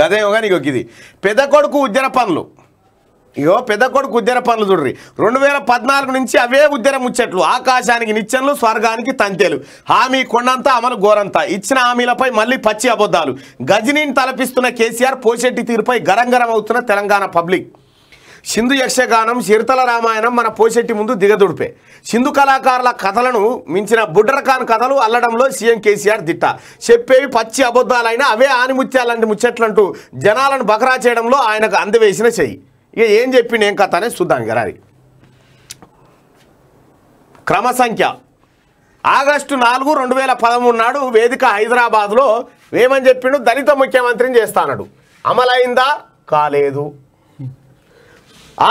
గదేమో నీకు ఇక ఇది పెద్ద కొడుకు ఉద్యమ పనులు ఇగో పెద్ద కొడుకు ఉద్యమ పనులు చూడ్రి రెండు వేల పద్నాలుగు నుంచి అవే ఉద్యమ ముచ్చట్లు ఆకాశానికి నిచ్చెన్లు స్వర్గానికి తంతేలు హామీ కొండంతా అమలు ఘోరంతా ఇచ్చిన హామీలపై మళ్ళీ పచ్చి అబద్ధాలు గజనీని తలపిస్తున్న కేసీఆర్ పోషెట్టి తీరుపై గరం గరం అవుతున్న తెలంగాణ పబ్లిక్ సింధు యక్షగానం చిరుతల రామాయణం మన పోసెట్టి ముందు దిగదుడిపే సింధు కళాకారుల కథలను మించిన బుడ్రఖాన్ కథలు అల్లడంలో సీఎం కేసీఆర్ దిట్ట చెప్పేవి పచ్చి అబద్ధాలైనా అవే ఆనిముత్యాలంటే ముచ్చట్లంటూ జనాలను బకరా చేయడంలో ఆయనకు అందవేసిన చెయ్యి ఇక ఏం చెప్పి నేను కథ అనేది చూద్దాం గారి క్రమ సంఖ్య ఆగస్టు నాలుగు రెండు వేల పదమూడు నాడు వేదిక హైదరాబాద్లో ఏమని చెప్పిండు దళిత ముఖ్యమంత్రిని చేస్తానడు అమలైందా కాలేదు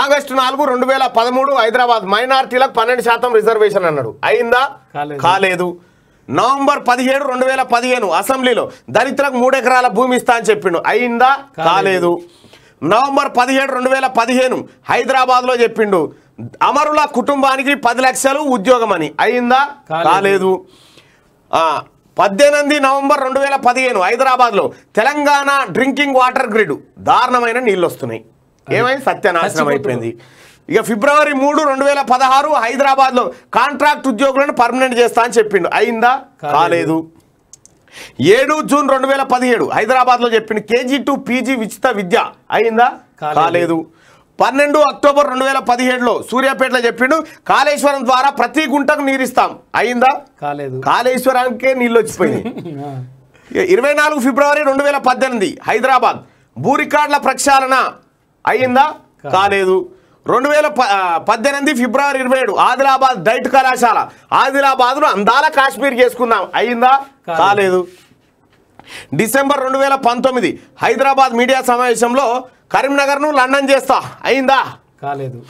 ఆగస్టు నాలుగు రెండు వేల పదమూడు హైదరాబాద్ మైనార్టీలకు పన్నెండు శాతం రిజర్వేషన్ అన్నాడు అయిందా కాలేదు నవంబర్ పదిహేడు రెండు వేల పదిహేను అసెంబ్లీలో దళితులకు మూడెకరాల భూమి ఇస్తా అని చెప్పిండు అయిందా కాలేదు నవంబర్ పదిహేడు రెండు వేల పదిహేను హైదరాబాద్లో చెప్పిండు అమరుల కుటుంబానికి పది లక్షలు ఉద్యోగం అని అయిందా కాలేదు పద్దెనిమిది నవంబర్ రెండు వేల పదిహేను హైదరాబాద్లో తెలంగాణ డ్రింకింగ్ వాటర్ గ్రిడ్ దారుణమైన నీళ్ళు వస్తున్నాయి ఏమైంది సత్యనాశనం అయిపోయింది ఇక ఫిబ్రవరి మూడు రెండు వేల పదహారు హైదరాబాద్లో కాంట్రాక్ట్ ఉద్యోగులను పర్మనెంట్ చేస్తా అని చెప్పిండు అయిందా కాలేదు ఏడు జూన్ రెండు వేల పదిహేడు హైదరాబాద్లో చెప్పిండు కేజీ టు పీజీ ఉచిత విద్య అయిందా కాలేదు పన్నెండు అక్టోబర్ రెండు వేల పదిహేడులో సూర్యాపేటలో చెప్పిండు కాళేశ్వరం ద్వారా ప్రతి గుంటకు నీరిస్తాం అయిందా కాలేదు కాళేశ్వరానికే నీళ్ళు వచ్చిపోయింది ఇరవై నాలుగు ఫిబ్రవరి రెండు వేల పద్దెనిమిది హైదరాబాద్ భూ రికార్డుల ప్రక్షాళన అయ్యిందా కాలేదు రెండు వేల పద్దెనిమిది ఫిబ్రవరి ఇరవై ఏడు ఆదిలాబాద్ డైట్ కళాశాల ఆదిలాబాద్ను అందాల కాశ్మీర్ చేసుకుందాం అయ్యిందా కాలేదు డిసెంబర్ రెండు వేల పంతొమ్మిది హైదరాబాద్ మీడియా సమావేశంలో కరీంనగర్ను లండన్ చేస్తా అయిందా కాలేదు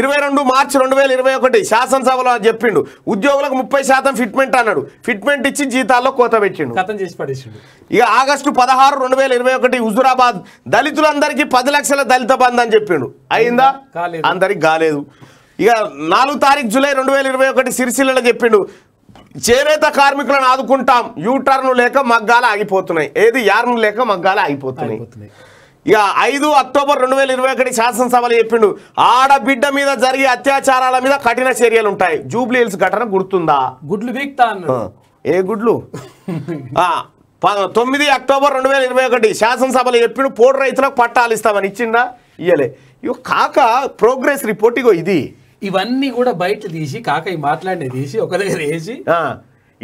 ఇరవై రెండు మార్చ్ రెండు వేల ఇరవై ఒకటి శాసనసభలో చెప్పిండు ఉద్యోగులకు ముప్పై శాతం ఫిట్మెంట్ అన్నాడు ఫిట్మెంట్ ఇచ్చి జీతాల్లో కోత పెట్టిండు ఇక ఆగస్టు పదహారు రెండు వేల ఇరవై ఒకటి హుజురాబాద్ దళితులందరికీ పది లక్షల దళిత బంద్ అని చెప్పిండు అయిందా అందరికి కాలేదు ఇక నాలుగు తారీఖు జూలై రెండు వేల ఇరవై ఒకటి సిరిసిల్లలో చెప్పిండు చేనేత కార్మికులను ఆదుకుంటాం యూ టర్న్ లేక మగ్గాల ఆగిపోతున్నాయి ఏది యార్ను లేక మగ్గాల ఆగిపోతున్నాయి ఇక ఐదు అక్టోబర్ రెండు వేల ఇరవై ఒకటి శాసనసభలో చెప్పిండు ఆడబిడ్డ మీద జరిగే అత్యాచారాల మీద కఠిన చర్యలు ఉంటాయి జూబ్లీ హిల్స్ ఘటన గుర్తుందా గుడ్లు ఏ గుడ్లు తొమ్మిది అక్టోబర్ రెండు వేల ఇరవై ఒకటి శాసనసభలో చెప్పిండు పోడు రైతులకు పట్టాలు ఇస్తామని ఇచ్చిందా ఇయ్యలే ఇక కాక ప్రోగ్రెస్ రిపోర్ట్ ఇగో ఇది ఇవన్నీ కూడా బయట తీసి కాక ఈ మాట్లాడిన తీసి ఒక దగ్గర వేసి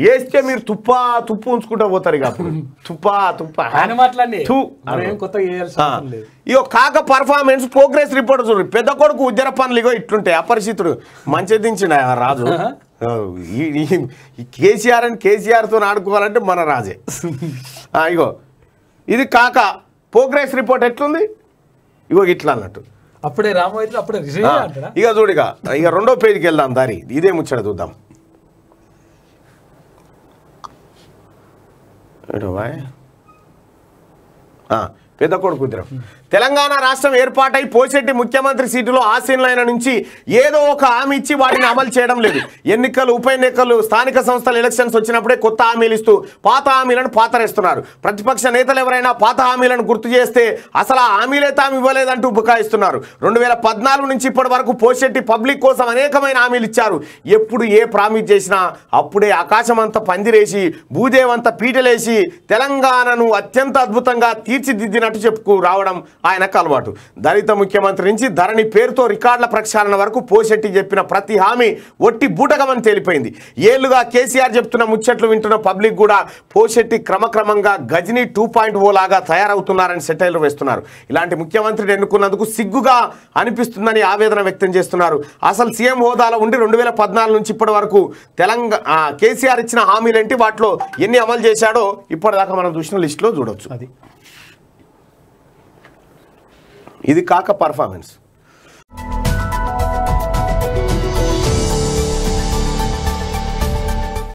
వేస్తే మీరు తుప్పా తుప్పు ఉంచుకుంటా పోతారు ఇక తుప్పా తుప్పా ఇగో కాక పర్ఫార్మెన్స్ ప్రోగ్రెస్ రిపోర్ట్ చూడు పెద్ద కొడుకు ఉద్యర పనులు ఇగో ఇట్లుంటాయి అపరిచితుడు మంచి దించిన రాజు కేసీఆర్ అని కేసీఆర్తో ఆడుకోవాలంటే మన రాజే ఇగో ఇది కాక ప్రోగ్రెస్ రిపోర్ట్ ఎట్లుంది ఇగో ఇట్లా అన్నట్టు అప్పుడే రామ ఇక చూడు ఇక ఇక రెండో పేజీకి వెళ్దాం దారి ఇదే ముచ్చట చూద్దాం Rồi vậy. À, పెద్ద కొడుకు తెలంగాణ రాష్ట్రం ఏర్పాటై పోసెట్టి ముఖ్యమంత్రి సీటులో ఆసీనులైన నుంచి ఏదో ఒక హామీ ఇచ్చి వాటిని అమలు చేయడం లేదు ఎన్నికలు ఉప ఎన్నికలు స్థానిక సంస్థల ఎలక్షన్స్ వచ్చినప్పుడే కొత్త హామీలు ఇస్తూ పాత హామీలను పాతరేస్తున్నారు ప్రతిపక్ష నేతలు ఎవరైనా పాత హామీలను గుర్తు చేస్తే అసలు ఆ హామీలే తాము ఇవ్వలేదంటూ బుకాయిస్తున్నారు రెండు వేల పద్నాలుగు నుంచి ఇప్పటి వరకు పోసెట్టి పబ్లిక్ కోసం అనేకమైన హామీలు ఇచ్చారు ఎప్పుడు ఏ ప్రామిస్ చేసినా అప్పుడే ఆకాశమంత పందిరేసి భూదేవంతా పీటలేసి తెలంగాణను అత్యంత అద్భుతంగా తీర్చిదిద్దినట్టు నట్టి చెప్పుకు రావడం ఆయనకు అలవాటు దళిత ముఖ్యమంత్రి నుంచి ధరణి పేరుతో రికార్డుల ప్రక్షాళన వరకు పోషెట్టి చెప్పిన ప్రతి హామీ ఒట్టి బూటకమని తేలిపోయింది ఏళ్లుగా కేసీఆర్ చెప్తున్న ముచ్చట్లు వింటున్న పబ్లిక్ కూడా పోషెట్టి క్రమక్రమంగా గజనీ టూ పాయింట్ ఓ లాగా తయారవుతున్నారని సెటైల్ వేస్తున్నారు ఇలాంటి ముఖ్యమంత్రిని ఎన్నుకున్నందుకు సిగ్గుగా అనిపిస్తుందని ఆవేదన వ్యక్తం చేస్తున్నారు అసలు సీఎం హోదాలో ఉండి రెండు నుంచి ఇప్పటి వరకు తెలంగాణ కేసీఆర్ ఇచ్చిన హామీలేంటి వాటిలో ఎన్ని అమలు చేశాడో ఇప్పటిదాకా మనం చూసిన లిస్టులో చూడొచ్చు అది ఇది కాక పర్ఫార్మెన్స్